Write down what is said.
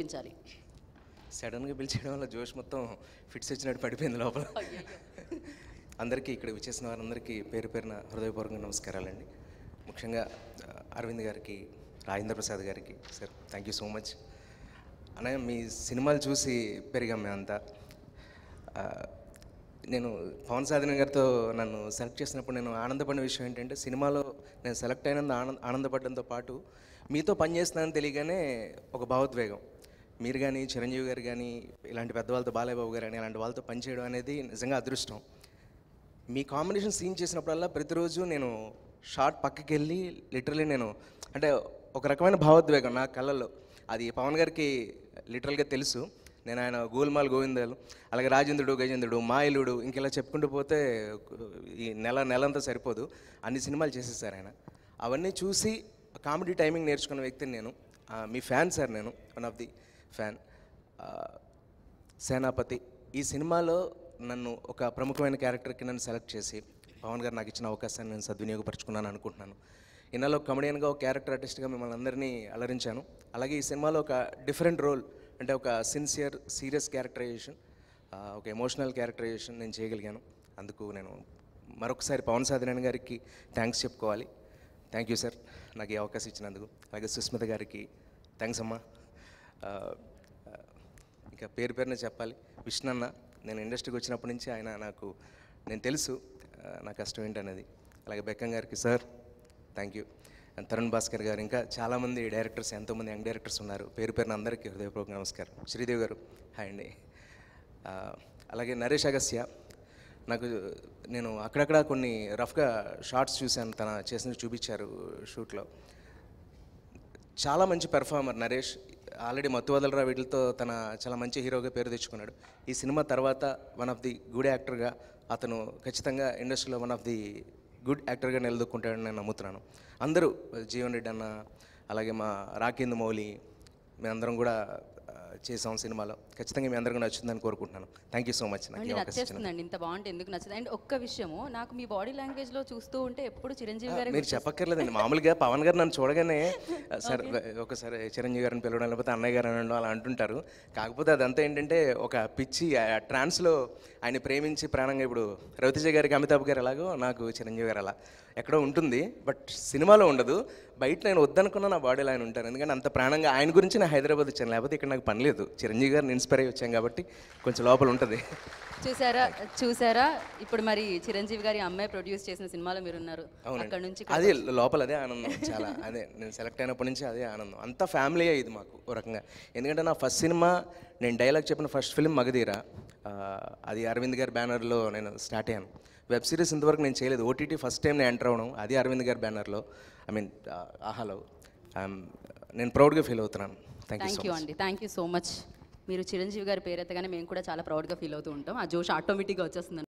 చూపించాలి సడన్గా పిలిచేయడం వల్ల జోష్ మొత్తం ఫిట్స్ వచ్చినట్టు పడిపోయింది లోపల అందరికీ ఇక్కడ విచ్చేసిన వారందరికీ పేరు పేరున హృదయపూర్వక నమస్కారాలండి ముఖ్యంగా అరవింద్ గారికి రాజేంద్ర ప్రసాద్ గారికి sir thank you so much అనే మీ సినిమాలు చూసి పెరిగాం మేమంతా నేను పవన్ సాధన గారితో నన్ను సెలెక్ట్ చేసినప్పుడు నేను ఆనందపడిన విషయం ఏంటంటే సినిమాలో నేను సెలెక్ట్ అయినందు ఆనంద ఆనందపడడంతో పాటు మీతో పనిచేస్తున్నానని తెలియగానే ఒక భావోద్వేగం మీరు కానీ చిరంజీవి గారు కానీ ఇలాంటి పెద్దవాళ్ళతో బాలయ్యబాబు గారు కానీ ఇలాంటి వాళ్ళతో పనిచేయడం అనేది నిజంగా అదృష్టం మీ కాంబినేషన్ సీన్ చేసినప్పుడల్లా ప్రతిరోజు నేను షార్ట్ పక్కకి వెళ్ళి లిటరలీ నేను అంటే ఒక రకమైన భావోద్వేగం నా కళ్ళల్లో అది పవన్ గారికి లిటరల్గా తెలుసు నేను ఆయన గోల్మాల్ గోవిందాలు అలాగే రాజేంద్రుడు గజేంద్రుడు మాయలుడు ఇంకెలా చెప్పుకుంటూ పోతే ఈ నెల నెలంతా సరిపోదు అన్ని సినిమాలు చేసేసారు ఆయన అవన్నీ చూసి కామెడీ టైమింగ్ నేర్చుకున్న వ్యక్తిని నేను మీ ఫ్యాన్ సార్ నేను one of the fan Senapati ఈ సినిమాలో నన్ను ఒక ప్రముఖమైన క్యారెక్టర్కి నన్ను సెలెక్ట్ చేసి పవన్ గారు నాకు ఇచ్చిన అవకాశాన్ని నేను సద్వినియోగపరచుకున్నాను అనుకుంటున్నాను ఇన్నాలో కమెడియన్గా ఒక క్యారెక్టర్ ఆర్టిస్ట్గా మిమ్మల్ని అందరినీ అలరించాను అలాగే ఈ సినిమాలో ఒక డిఫరెంట్ రోల్ అంటే ఒక సిన్సియర్ సీరియస్ క్యారెక్టరైజేషన్ ఒక ఎమోషనల్ క్యారెక్టరైజేషన్ నేను చేయగలిగాను అందుకు నేను మరొకసారి పవన్ సాధనాయన్ గారికి థ్యాంక్స్ చెప్పుకోవాలి థ్యాంక్ యూ సార్ నాకు ఈ అవకాశం ఇచ్చినందుకు అలాగే సుస్మిత గారికి థ్యాంక్స్ అమ్మా ఇంకా పేరు పేరున చెప్పాలి విష్ణన్న నేను ఇండస్ట్రీకి వచ్చినప్పటి నుంచి ఆయన నాకు నేను తెలుసు నా కష్టం ఏంటనేది అలాగే బెక్కం గారికి sir thank you Tarun Bhaskar గారు ఇంకా చాలామంది డైరెక్టర్స్ ఎంతోమంది యంగ్ డైరెక్టర్స్ ఉన్నారు పేరు పేరున అందరికీ హృదయపూర్వక నమస్కారం శ్రీదేవి గారు హాయ్ అండి అలాగే నరేష్ అగస్య నాకు నేను అక్కడక్కడ కొన్ని రఫ్గా షార్ట్స్ చూశాను తన చేసిన చూపించారు షూట్లో చాలా మంచి పెర్ఫార్మర్ నరేష్ ఆల్రెడీ మత్తు వదలరా వీటితో తన చాలా మంచి హీరోగా పేరు తెచ్చుకున్నాడు ఈ సినిమా తర్వాత వన్ ఆఫ్ ది గుడ్ యాక్టర్గా అతను ఖచ్చితంగా ఇండస్ట్రీలో వన్ ఆఫ్ ది గుడ్ యాక్టర్గా నిలదొక్కుంటాడని నేను నమ్ముతున్నాను అందరూ జీవన్ రెడ్డి అన్న అలాగే మా రాకేంద్ర మౌలి మేమందరం కూడా చేసాం సినిమాలో ఖచ్చితంగా మీ అందరికీ నచ్చిందని కోరుకుంటున్నాను థ్యాంక్ యూ సో మచ్ నచ్చేస్తుందండి ఇంత బాగుంటే ఎందుకు నచ్చింది అండ్ ఒక్క విషయము నాకు మీ బాడీ లాంగ్వేజ్ లో చూస్తూ ఉంటే ఎప్పుడు చిరంజీవి గారు మీరు చెప్పక్కర్లేదండి మామూలుగా పవన్ గారు నన్ను చూడగానే సార్ ఒకసారి చిరంజీవి గారిని పిలవడం లేకపోతే అన్నయ్య గారు అనడం అలా అంటుంటారు కాకపోతే అదంతా ఏంటంటే ఒక పిచ్చి ట్రాన్స్లో ఆయన ప్రేమించి ప్రాణంగా ఇప్పుడు రవితేజ గారికి అమితాబ్ గారు ఎలాగో నాకు చిరంజీవి గారు అలా ఎక్కడో ఉంటుంది బట్ సినిమాలో ఉండదు బయట నేను వద్దనుకున్న నా బాడీలో ఆయన ఉంటాను ఎందుకంటే అంత ప్రాణంగా ఆయన గురించి నేను హైదరాబాద్ వచ్చాను లేకపోతే ఇక్కడ నాకు పని అనలేదు చిరంజీవి గారిని ఇన్స్పైర్ అయ్యి వచ్చాం కాబట్టి కొంచెం లోపల ఉంటుంది చూసారా చూసారా ఇప్పుడు మరి చిరంజీవి గారి అమ్మాయి ప్రొడ్యూస్ చేసిన సినిమాలో మీరు ఉన్నారు అక్కడ నుంచి అదే లోపల అదే ఆనందం చాలా అదే నేను సెలెక్ట్ అయినప్పటి నుంచి అదే ఆనందం అంత ఫ్యామిలీ ఇది మాకు ఒక రకంగా ఎందుకంటే నా ఫస్ట్ సినిమా నేను డైలాగ్ చెప్పిన ఫస్ట్ ఫిల్మ్ మగధీరా అది అరవింద్ గారి బ్యానర్లో నేను స్టార్ట్ అయ్యాను వెబ్ సిరీస్ ఇంతవరకు నేను చేయలేదు ఓటీటీ ఫస్ట్ టైం నేను ఎంటర్ అవ్వడం అది అరవింద్ గారి బ్యానర్లో ఐ మీన్ ఆహాలో నేను ప్రౌడ్గా ఫీల్ అవుతున్నాను థ్యాంక్ యూ అండి థ్యాంక్ యూ సో మచ్ మీరు చిరంజీవి గారి పేరు ఎత్తగానే మేము కూడా చాలా ప్రౌడ్గా ఫీల్ అవుతూ ఉంటాం ఆ జోష్ ఆటోమేటిక్గా వచ్చేస్తుంది